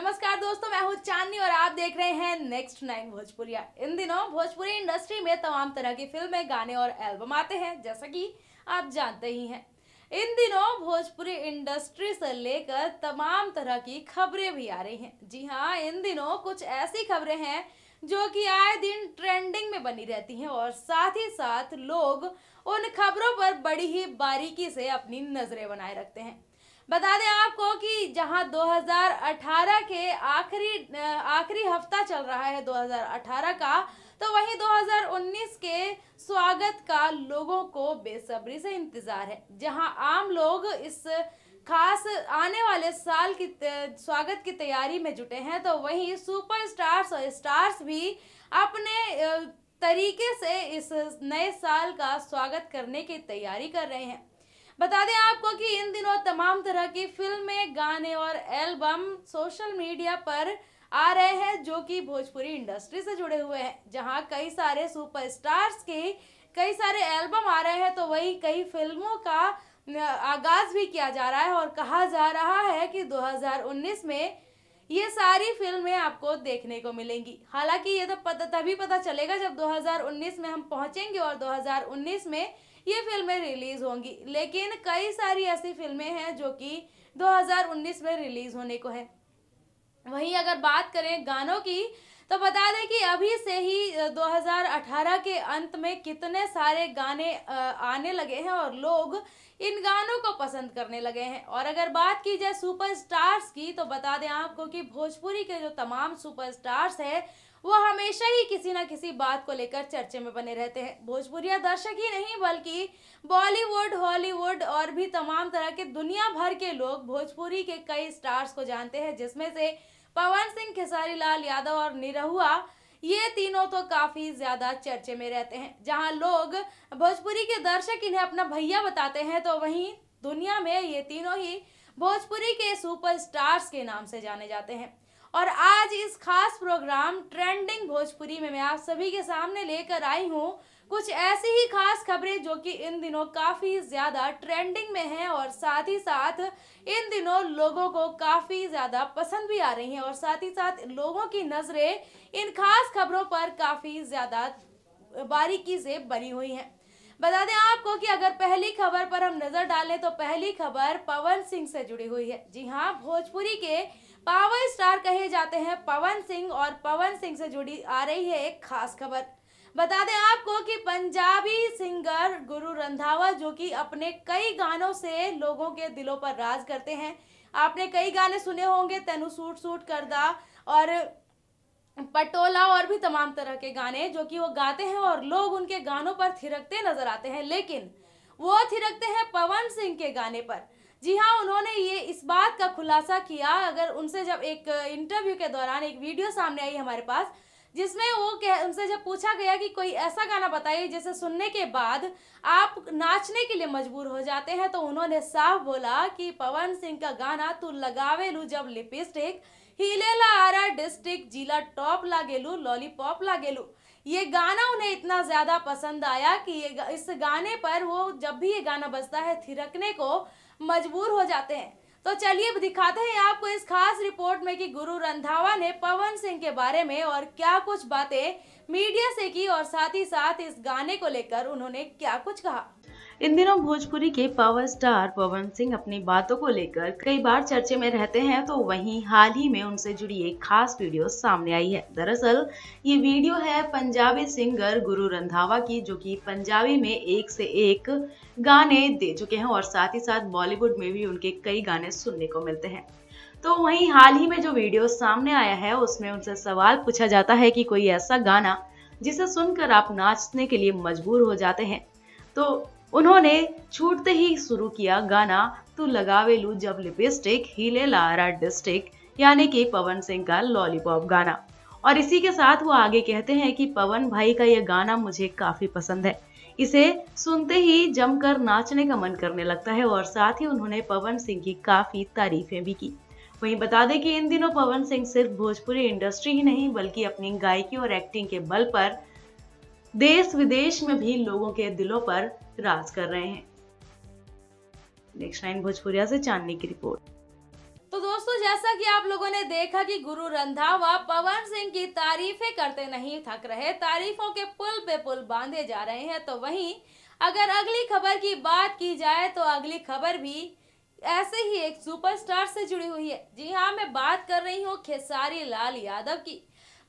नमस्कार दोस्तों मैं हूँ चांदनी और आप देख रहे हैं नेक्स्ट नाइन भोजपुरिया इन दिनों भोजपुरी इंडस्ट्री में तमाम तरह की फिल्में गाने और एल्बम आते हैं जैसा कि आप जानते ही हैं इन दिनों भोजपुरी इंडस्ट्री से लेकर तमाम तरह की खबरें भी आ रही हैं जी हाँ इन दिनों कुछ ऐसी खबरें हैं जो कि आए दिन ट्रेंडिंग में बनी रहती हैं और साथ ही साथ लोग उन खबरों पर बड़ी ही बारीकी से अपनी नज़रें बनाए रखते हैं बता दें आपको कि जहां 2018 के आखिरी आखिरी हफ्ता चल रहा है 2018 का तो वहीं 2019 के स्वागत का लोगों को बेसब्री से इंतज़ार है जहां आम लोग इस खास आने वाले साल की स्वागत की तैयारी में जुटे हैं तो वहीं सुपर स्टार्स और स्टार्स भी अपने तरीके से इस नए साल का स्वागत करने की तैयारी कर रहे हैं बता दें आपको कि इन दिनों तमाम तरह की फिल्में गाने और एल्बम सोशल मीडिया पर आ रहे हैं जो कि भोजपुरी इंडस्ट्री से जुड़े हुए हैं जहां कई सारे सुपरस्टार्स के कई सारे एल्बम आ रहे हैं तो वही कई फिल्मों का आगाज भी किया जा रहा है और कहा जा रहा है कि 2019 में ये सारी फिल्में आपको देखने को मिलेंगी हालांकि ये तो पता तभी पता चलेगा जब 2019 में हम पहुंचेंगे और 2019 में ये फिल्में रिलीज़ होंगी लेकिन कई सारी ऐसी फिल्में हैं जो कि 2019 में रिलीज़ होने को है वहीं अगर बात करें गानों की तो बता दें कि अभी से ही 2018 के अंत में कितने सारे गाने आने लगे हैं और लोग इन गानों को पसंद करने लगे हैं और अगर बात की जाए सुपरस्टार्स की तो बता दें आपको कि भोजपुरी के जो तमाम सुपरस्टार्स हैं वो हमेशा ही किसी ना किसी बात को लेकर चर्चे में बने रहते हैं भोजपुरिया दर्शक ही नहीं बल्कि बॉलीवुड हॉलीवुड और भी तमाम तरह के दुनिया भर के लोग भोजपुरी के कई स्टार्स को जानते हैं जिसमें से पवन सिंह खेसारी लाल यादव और निरहुआ ये तीनों तो काफ़ी ज़्यादा चर्चे में रहते हैं जहाँ लोग भोजपुरी के दर्शक इन्हें अपना भैया बताते हैं तो वहीं दुनिया में ये तीनों ही भोजपुरी के सुपरस्टार्स के नाम से जाने जाते हैं और आज इस खास प्रोग्राम ट्रेंडिंग भोजपुरी में मैं आप सभी के सामने लेकर आई हूँ कुछ ऐसी ही खास खबरें जो कि इन दिनों काफ़ी ज़्यादा ट्रेंडिंग में हैं और साथ ही साथ इन दिनों लोगों को काफ़ी ज़्यादा पसंद भी आ रही हैं और साथ ही साथ लोगों की नज़रें इन खास खबरों पर काफ़ी ज़्यादा बारीकी से बनी हुई हैं बता दें आपको कि अगर पहली खबर पर हम नज़र डालें तो पहली खबर पवन सिंह से जुड़ी हुई है जी हाँ भोजपुरी के पावर स्टार कहे जाते हैं पवन सिंह और पवन सिंह से जुड़ी आ रही है एक खास खबर बता दें आपको कि पंजाबी सिंगर गुरु रंधावा जो कि अपने कई गानों से लोगों के दिलों पर राज करते हैं आपने कई गाने सुने होंगे तेनु सूट सूट करदा और पटोला और भी तमाम तरह के गाने जो कि वो गाते हैं और लोग उनके गानों पर थिरकते नजर आते हैं लेकिन वो थिरकते हैं पवन सिंह के गाने पर जी हाँ उन्होंने ये इस बात का खुलासा किया अगर उनसे जब एक इंटरव्यू के दौरान एक वीडियो सामने आई हमारे पास जिसमें वो कह उनसे जब पूछा गया कि कोई ऐसा गाना बताइए जिसे सुनने के बाद आप नाचने के लिए मजबूर हो जाते हैं तो उन्होंने साफ बोला कि पवन सिंह का गाना तू लगावे लू जब लिपस्टिक हिलेला आरा डिस्ट्रिक्ट जिला टॉप लागेलू लॉलीपॉप लागेलू ये गाना उन्हें इतना ज़्यादा पसंद आया कि ये इस गाने पर वो जब भी ये गाना बजता है थिरकने को मजबूर हो जाते हैं तो चलिए दिखाते हैं आपको इस खास रिपोर्ट में कि गुरु रंधावा ने पवन सिंह के बारे में और क्या कुछ बातें मीडिया से की और साथ ही साथ इस गाने को लेकर उन्होंने क्या कुछ कहा इन दिनों भोजपुरी के पावर स्टार पवन सिंह अपनी बातों को लेकर कई बार चर्चे में रहते हैं तो वहीं हाल ही में उनसे जुड़ी एक खास वीडियो सामने आई है दरअसल ये वीडियो है पंजाबी सिंगर गुरु रंधावा की जो कि पंजाबी में एक से एक गाने दे चुके हैं और साथ ही साथ बॉलीवुड में भी उनके कई गाने सुनने को मिलते हैं तो वहीं हाल ही में जो वीडियो सामने आया है उसमें उनसे सवाल पूछा जाता है कि कोई ऐसा गाना जिसे सुनकर आप नाचने के लिए मजबूर हो जाते हैं तो उन्होंने छूटते ही शुरू किया गाना तू लू जब लिपस्टिक हिले लारा डिस्टिक यानी कि पवन सिंह का लॉलीपॉप गाना और इसी के साथ वो आगे कहते हैं कि पवन भाई का यह गाना मुझे काफी पसंद है इसे सुनते ही जमकर नाचने का मन करने लगता है और साथ ही उन्होंने पवन सिंह की काफी तारीफें भी की वहीं बता दें कि इन दिनों पवन सिंह सिर्फ भोजपुरी इंडस्ट्री ही नहीं बल्कि अपनी गायकी और एक्टिंग के बल पर देश विदेश में भी लोगों के दिलों पर राज कर रहे हैं नेक्स्ट लाइन भोजपुरिया से चांदनी की रिपोर्ट तो दोस्तों जैसा कि आप लोगों ने देखा कि गुरु रंधावा पवन सिंह की तारीफें करते नहीं थक रहे तारीफों के पुल पे पुल बांधे जा रहे हैं तो वहीं अगर अगली खबर की बात की जाए तो अगली खबर भी ऐसे ही एक सुपरस्टार से जुड़ी हुई है जी हाँ मैं बात कर रही हूँ खेसारी लाल यादव की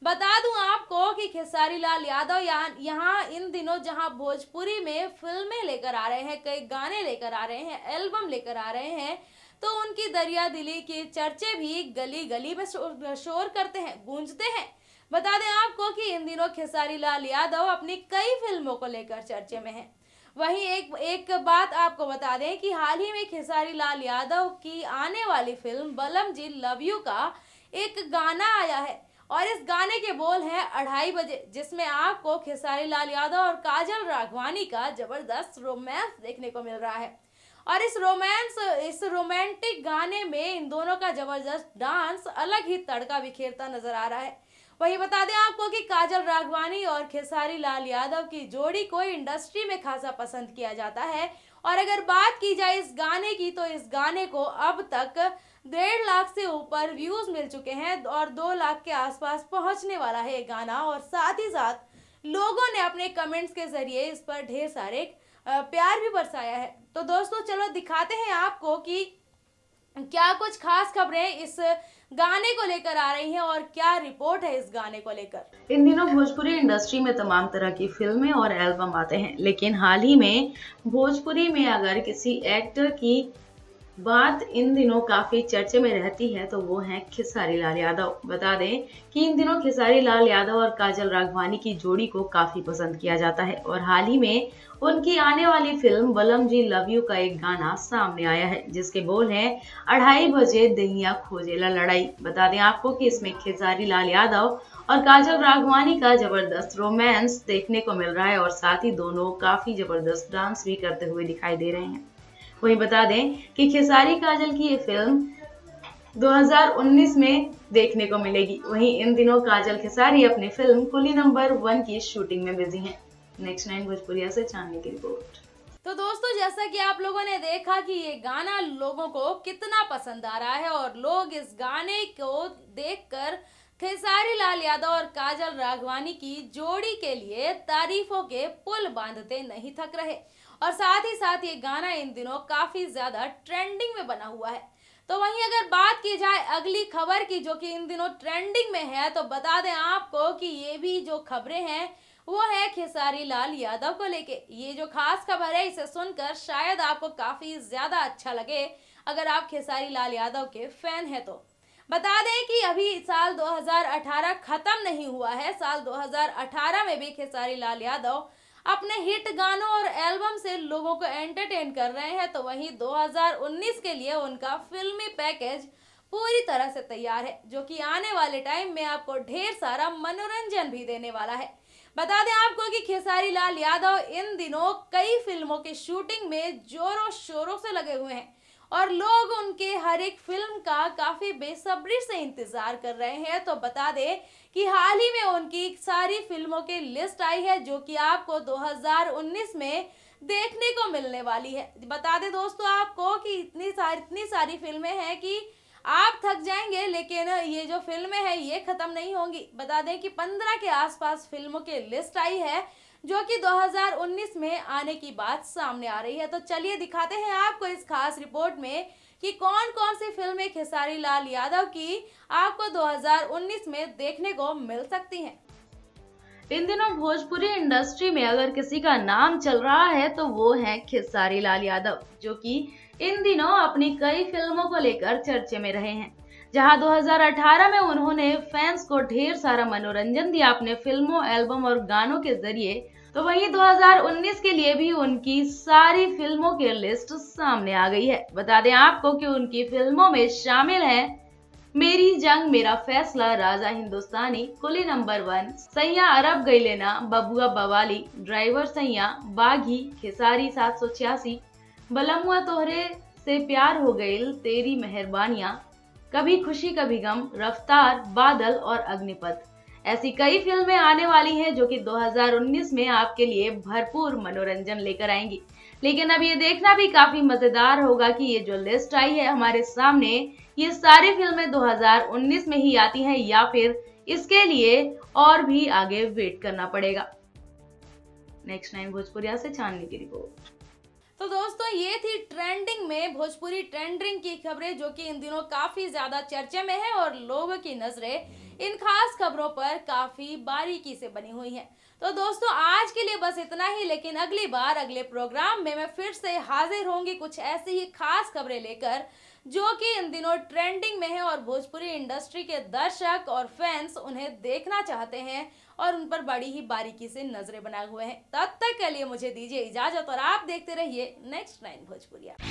बता दूं आपको कि खेसारी लाल यादव यहाँ इन दिनों जहाँ भोजपुरी में फिल्में लेकर आ रहे हैं कई गाने लेकर आ रहे हैं एल्बम लेकर आ रहे हैं तो उनकी दरिया दिली के चर्चे भी गली गली में शोर करते हैं गूंजते हैं बता दें आपको कि इन दिनों खेसारी लाल यादव अपनी कई फिल्मों को लेकर चर्चे में हैं वहीं एक एक बात आपको बता दें कि हाल ही में खेसारी लाल यादव की आने वाली फिल्म बलम जी लव यू का एक गाना आया है और इस गाने के बोल हैं अढ़ाई बजे जिसमें आपको खेसारी लाल यादव और काजल राघवानी का जबरदस्त रोमांस देखने को मिल रहा है और इस रोमांस इस रोमांटिक गाने में इन दोनों का जबरदस्त डांस अलग ही तड़का बिखेरता नजर आ रहा है वही बता दें आपको कि काजल राघवानी और खेसारी लाल यादव की जोड़ी को इंडस्ट्री में खासा पसंद किया जाता है और अगर बात की जाए इस गाने की तो इस गाने को अब तक डेढ़ लाख से ऊपर व्यूज मिल चुके हैं और दो लाख के आसपास पहुंचने वाला है ये गाना और साथ ही साथ लोगों ने अपने कमेंट्स के जरिए इस पर ढेर सारे प्यार भी बरसाया है तो दोस्तों चलो दिखाते हैं आपको कि क्या कुछ खास खबरें इस गाने को लेकर आ रही हैं और क्या रिपोर्ट है इस गाने को लेकर इन दिनों भोजपुरी इंडस्ट्री में तमाम तरह की फिल्में और एल्बम आते हैं लेकिन हाल ही में भोजपुरी में अगर किसी एक्टर की बात इन दिनों काफ़ी चर्चे में रहती है तो वो है खिसारी लाल यादव बता दें कि इन दिनों खिसारी लाल यादव और काजल राघवानी की जोड़ी को काफ़ी पसंद किया जाता है और हाल ही में उनकी आने वाली फिल्म बलम जी लव यू का एक गाना सामने आया है जिसके बोल हैं अढ़ाई बजे दहिया खोजेला लड़ाई बता दें आपको कि इसमें खेसारी लाल यादव और काजल राघवानी का जबरदस्त रोमांस देखने को मिल रहा है और साथ ही दोनों काफ़ी जबरदस्त डांस भी करते हुए दिखाई दे रहे हैं वहीं बता दें कि खेसारी काजल की ये फिल्म 2019 में देखने को मिलेगी वहीं इन दिनों काजल खेसारी अपनी फिल्म कुली नंबर वन की शूटिंग में बिजी हैं नेक्स्ट नाइन भोजपुरिया से चांदनी की रिपोर्ट तो दोस्तों जैसा कि आप लोगों ने देखा कि ये गाना लोगों को कितना पसंद आ रहा है और लोग इस गाने को देखकर खेसारी लाल यादव और काजल राघवानी की जोड़ी के लिए तारीफों के पुल बांधते नहीं थक रहे और साथ ही साथ ये गाना इन दिनों काफ़ी ज़्यादा ट्रेंडिंग में बना हुआ है तो वहीं अगर बात की जाए अगली खबर की जो कि इन दिनों ट्रेंडिंग में है तो बता दें आपको कि ये भी जो खबरें हैं वो है खेसारी लाल यादव को लेके ये जो खास खबर है इसे सुनकर शायद आपको काफ़ी ज़्यादा अच्छा लगे अगर आप खेसारी लाल यादव के फैन हैं तो बता दें कि अभी साल 2018 ख़त्म नहीं हुआ है साल 2018 में भी खेसारी लाल यादव अपने हिट गानों और एल्बम से लोगों को एंटरटेन कर रहे हैं तो वहीं 2019 के लिए उनका फिल्मी पैकेज पूरी तरह से तैयार है जो कि आने वाले टाइम में आपको ढेर सारा मनोरंजन भी देने वाला है बता दें आपको कि खेसारी लाल यादव इन दिनों कई फिल्मों की शूटिंग में जोरों शोरों से लगे हुए हैं और लोग उनके हर एक फिल्म का काफ़ी बेसब्री से इंतज़ार कर रहे हैं तो बता दें कि हाल ही में उनकी सारी फिल्मों की लिस्ट आई है जो कि आपको 2019 में देखने को मिलने वाली है बता दें दोस्तों आपको कि इतनी सारी इतनी सारी फिल्में हैं कि आप थक जाएंगे लेकिन ये जो फिल्में हैं ये ख़त्म नहीं होंगी बता दें कि पंद्रह के आसपास फिल्मों की लिस्ट आई है जो कि 2019 में आने की बात सामने आ रही है तो चलिए दिखाते हैं आपको इस खास रिपोर्ट में कि कौन कौन सी फिल्में खेसारी लाल यादव की आपको 2019 में देखने को मिल सकती हैं इन दिनों भोजपुरी इंडस्ट्री में अगर किसी का नाम चल रहा है तो वो है खेसारी लाल यादव जो कि इन दिनों अपनी कई फिल्मों को लेकर चर्चे में रहे हैं जहां 2018 में उन्होंने फैंस को ढेर सारा मनोरंजन दिया अपने फिल्मों एल्बम और गानों के जरिए तो वहीं 2019 के लिए भी उनकी सारी फिल्मों की लिस्ट सामने आ गई है बता दें आपको कि उनकी फिल्मों में शामिल है मेरी जंग मेरा फैसला राजा हिंदुस्तानी कुली नंबर वन सैया अरब गई लेना बबुआ बवाली ड्राइवर सैया बाघी खेसारी सात सौ छियासी बलम हुआ तोहरे से प्यार हो गए तेरी मेहरबानियाँ कभी खुशी कभी गम रफ्तार बादल और अग्निपथ ऐसी कई फिल्में आने वाली हैं जो कि 2019 में आपके लिए भरपूर मनोरंजन लेकर आएंगी लेकिन अब ये देखना भी काफी मजेदार होगा कि ये जो लिस्ट आई है हमारे सामने ये सारी फिल्में 2019 में ही आती हैं या फिर इसके लिए और भी आगे वेट करना पड़ेगा नेक्स्ट नाइन भोजपुरिया से छानने की रिपोर्ट तो दोस्तों ये थी ट्रेंडिंग में भोजपुरी ट्रेंडिंग की खबरें जो कि इन दिनों काफ़ी ज़्यादा चर्चे में है और लोगों की नज़रें इन खास खबरों पर काफ़ी बारीकी से बनी हुई हैं तो दोस्तों आज के लिए बस इतना ही लेकिन अगली बार अगले प्रोग्राम में मैं फिर से हाजिर होंगी कुछ ऐसी ही खास खबरें लेकर जो कि इन दिनों ट्रेंडिंग में है और भोजपुरी इंडस्ट्री के दर्शक और फैंस उन्हें देखना चाहते हैं और उन पर बड़ी ही बारीकी से नजरें बनाए हुए हैं तब तक के लिए मुझे दीजिए इजाजत और आप देखते रहिए नेक्स्ट नाइन भोजपुरिया